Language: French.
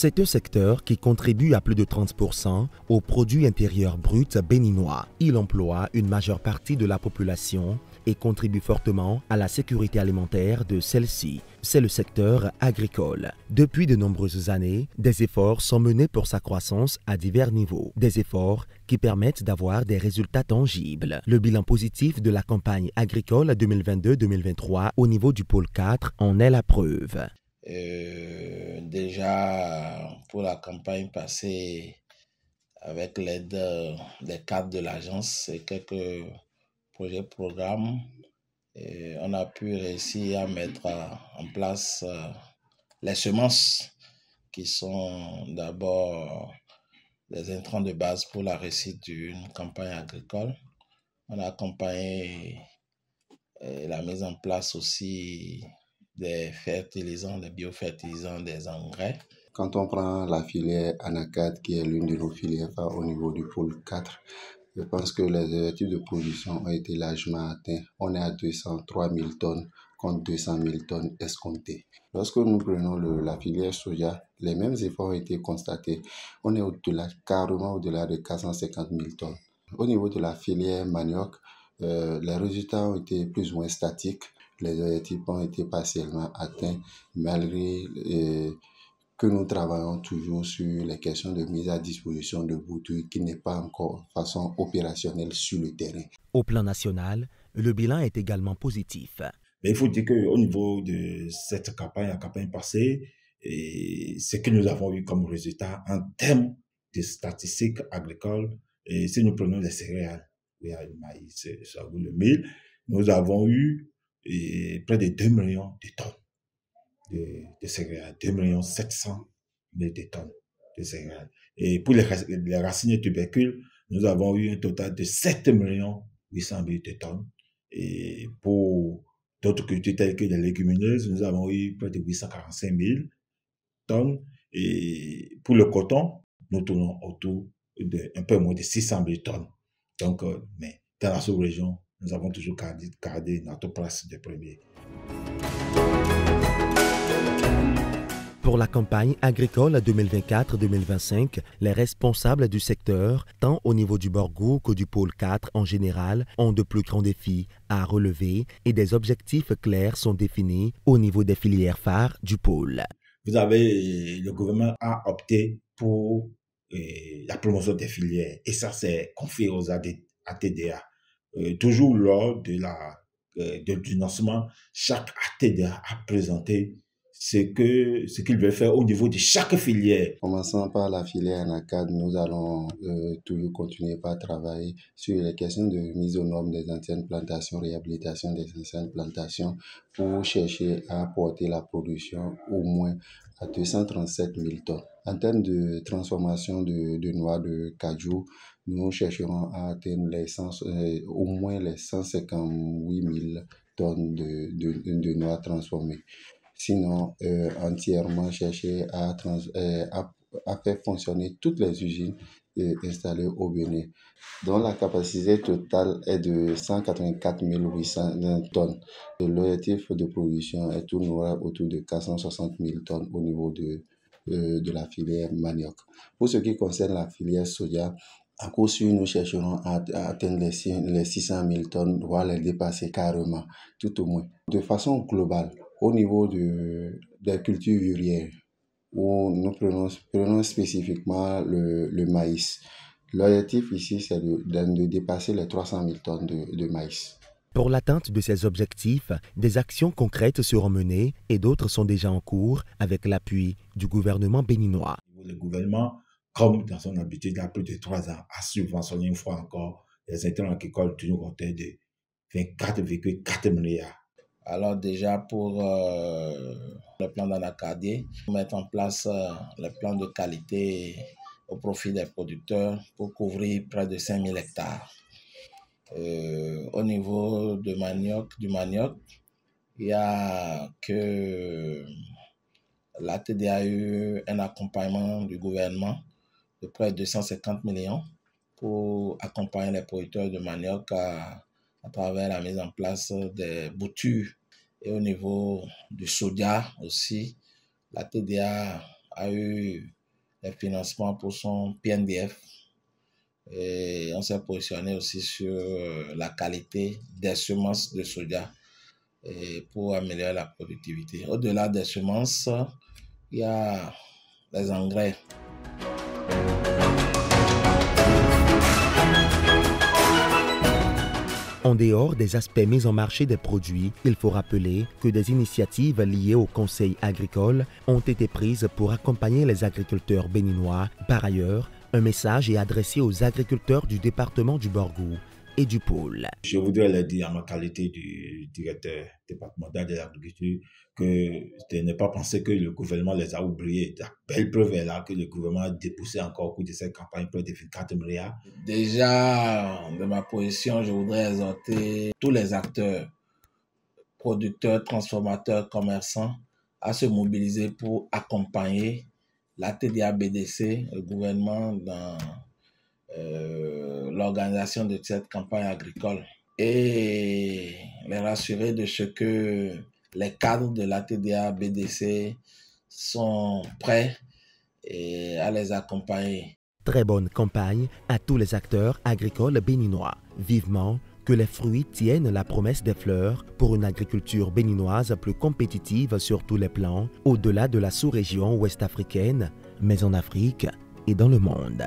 C'est un secteur qui contribue à plus de 30% au produit intérieur brut béninois. Il emploie une majeure partie de la population et contribue fortement à la sécurité alimentaire de celle-ci. C'est le secteur agricole. Depuis de nombreuses années, des efforts sont menés pour sa croissance à divers niveaux. Des efforts qui permettent d'avoir des résultats tangibles. Le bilan positif de la campagne agricole 2022-2023 au niveau du pôle 4 en est la preuve. Euh, déjà, pour la campagne passée, avec l'aide euh, des cadres de l'agence et quelques projets programmes, et euh, on a pu réussir à mettre en place les semences qui sont d'abord les intrants de base pour la réussite d'une campagne agricole. On a accompagné la mise en place aussi des fertilisants, des biofertilisants, des engrais. Quand on prend la filière ANACAD, qui est l'une de nos filières au niveau du pôle 4, je pense que les objectifs de production ont été largement atteints. On est à 203 000 tonnes contre 200 000 tonnes escomptées. Lorsque nous prenons la filière soja, les mêmes efforts ont été constatés. On est au-delà, carrément au-delà de 450 000 tonnes. Au niveau de la filière manioc, euh, les résultats ont été plus ou moins statiques les objectifs ont été partiellement atteints malgré euh, que nous travaillons toujours sur les questions de mise à disposition de boutures qui n'est pas encore de façon opérationnelle sur le terrain. Au plan national, le bilan est également positif. Mais il faut dire qu'au niveau de cette campagne, la campagne passée, et ce que nous avons eu comme résultat en termes de statistiques agricoles, et si nous prenons les céréales, le maïs, le mil, nous avons eu et près de 2 millions de tonnes de, céréales, 2 millions 700 000 de tonnes de céréales. Et pour les, racines et tubercules, nous avons eu un total de 7 millions 800 de tonnes. Et pour d'autres cultures telles que les légumineuses, nous avons eu près de 845 000 tonnes. Et pour le coton, nous tournons autour de un peu moins de 600 000 tonnes. Donc, euh, mais dans la sous-région, nous avons toujours gardé, notre place de premier. Pour la campagne agricole 2024-2025, les responsables du secteur, tant au niveau du Borgo que du pôle 4 en général, ont de plus grands défis à relever et des objectifs clairs sont définis au niveau des filières phares du pôle. Vous avez, le gouvernement a opté pour eh, la promotion des filières et ça c'est confié aux ATDA. Euh, toujours lors de la, euh, du lancement, chaque ATD a présenté ce que ce qu'il veut faire au niveau de chaque filière. Commençant par la filière NACAD. nous allons euh, toujours continuer par travailler sur les questions de mise aux normes des anciennes plantations, réhabilitation des anciennes plantations, pour chercher à porter la production au moins à 237 000 tonnes. En termes de transformation de, noix de cajou, nous chercherons à atteindre les euh, au moins les 158 000 tonnes de, de, noix transformées. Sinon, euh, entièrement chercher euh, à, à, faire fonctionner toutes les usines installées au Bénin, dont la capacité totale est de 184 800 tonnes. L'objectif de production est tournera autour de 460 000 tonnes au niveau de, euh, de la filière manioc. Pour ce qui concerne la filière soja, à coup sûr, nous chercherons à, atteindre les 600 000 tonnes, voire les dépasser carrément, tout au moins. De façon globale, au niveau de, des cultures vivrières, où nous prenons, spécifiquement le, le maïs. L'objectif ici, c'est de, de, dépasser les 300 000 tonnes de, de maïs. Pour l'atteinte de ces objectifs, des actions concrètes seront menées et d'autres sont déjà en cours avec l'appui du gouvernement béninois. Le gouvernement, comme dans son habitude, il y a plus de trois ans, a subventionné une fois encore les intérêts agricoles d'une de 24,4 milliards. Alors déjà pour euh, le plan d'Anacadie, mettre en place euh, le plan de qualité au profit des producteurs pour couvrir près de 5000 hectares. Euh, au niveau de manioc, du manioc, il y a que la TDA a eu un accompagnement du gouvernement de près de 250 millions pour accompagner les producteurs de manioc à, travers la mise en place des boutures. Et au niveau du soja aussi, la TDA a eu un financement pour son PNDF, et on s'est positionné aussi sur euh, la qualité des semences de soja pour améliorer la productivité. Au-delà des semences, il y a les engrais. En dehors des aspects mis en marché des produits, il faut rappeler que des initiatives liées au conseil agricole ont été prises pour accompagner les agriculteurs béninois. Par ailleurs, un message est adressé aux agriculteurs du département du Borgou et du pôle. Je voudrais le dire en ma qualité du directeur départemental de l'agriculture que de ne pas penser que le gouvernement les a oubliés. La belle preuve est là que le gouvernement a dépoussé encore au cours de cette campagne près de 24 Déjà, de ma position, je voudrais exhorter tous les acteurs, producteurs, transformateurs, commerçants, à se mobiliser pour accompagner la TDA-BDC, le gouvernement, dans euh, l'organisation de cette campagne agricole et les rassurer de ce que les cadres de la TDA BDC sont prêts et à les accompagner. Très bonne campagne à tous les acteurs agricoles béninois. Vivement que les fruits tiennent la promesse des fleurs pour une agriculture béninoise plus compétitive sur tous les plans, au-delà de la sous-région ouest-africaine, mais en Afrique et dans le monde.